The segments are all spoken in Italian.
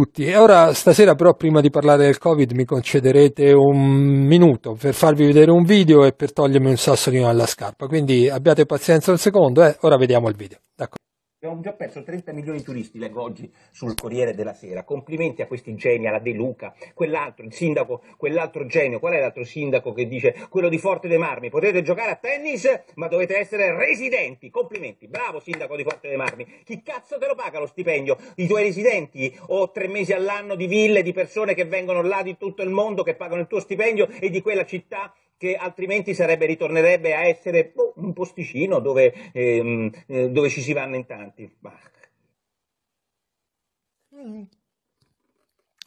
tutti. E ora stasera però prima di parlare del Covid mi concederete un minuto per farvi vedere un video e per togliermi un sassolino alla scarpa. Quindi abbiate pazienza un secondo, eh? ora vediamo il video. D'accordo. Abbiamo già perso 30 milioni di turisti, leggo oggi sul Corriere della Sera. Complimenti a questi geni, alla De Luca, quell'altro, il sindaco, quell'altro genio. Qual è l'altro sindaco che dice quello di Forte dei Marmi? Potete giocare a tennis, ma dovete essere residenti. Complimenti, bravo sindaco di Forte dei Marmi. Chi cazzo te lo paga lo stipendio? I tuoi residenti o tre mesi all'anno di ville di persone che vengono là di tutto il mondo, che pagano il tuo stipendio e di quella città che altrimenti sarebbe, ritornerebbe a essere boh, un posticino dove, ehm, eh, dove, ci si vanno in tanti. Bah.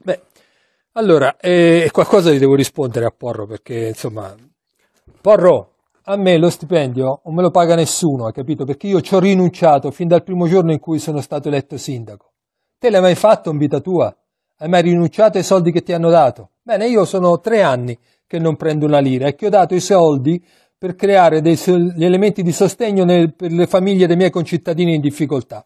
Beh, allora, eh, qualcosa gli devo rispondere a Porro perché, insomma, Porro, a me lo stipendio non me lo paga nessuno, hai capito? Perché io ci ho rinunciato fin dal primo giorno in cui sono stato eletto sindaco. Te l'hai mai fatto in vita tua? Hai mai rinunciato ai soldi che ti hanno dato? Bene, io sono tre anni che non prendo una lira e ecco, che ho dato i soldi per creare gli elementi di sostegno nel, per le famiglie dei miei concittadini in difficoltà.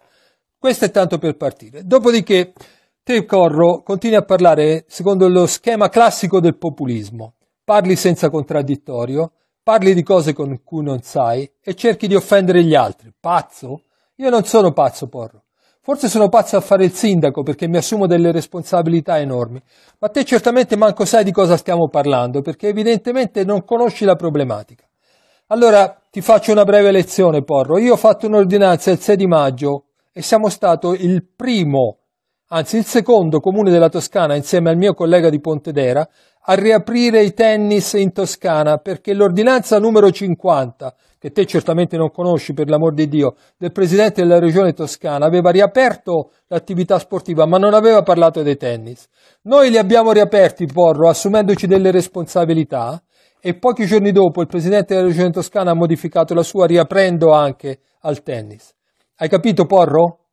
Questo è tanto per partire. Dopodiché, Te Corro continui a parlare secondo lo schema classico del populismo. Parli senza contraddittorio, parli di cose con cui non sai e cerchi di offendere gli altri. Pazzo? Io non sono pazzo, Porro. Forse sono pazzo a fare il sindaco perché mi assumo delle responsabilità enormi, ma te certamente manco sai di cosa stiamo parlando perché evidentemente non conosci la problematica. Allora ti faccio una breve lezione, Porro. Io ho fatto un'ordinanza il 6 di maggio e siamo stato il primo anzi il secondo comune della Toscana insieme al mio collega di Pontedera, a riaprire i tennis in Toscana perché l'ordinanza numero 50, che te certamente non conosci per l'amor di Dio, del presidente della regione toscana aveva riaperto l'attività sportiva ma non aveva parlato dei tennis. Noi li abbiamo riaperti, Porro, assumendoci delle responsabilità e pochi giorni dopo il presidente della regione toscana ha modificato la sua riaprendo anche al tennis. Hai capito, Porro?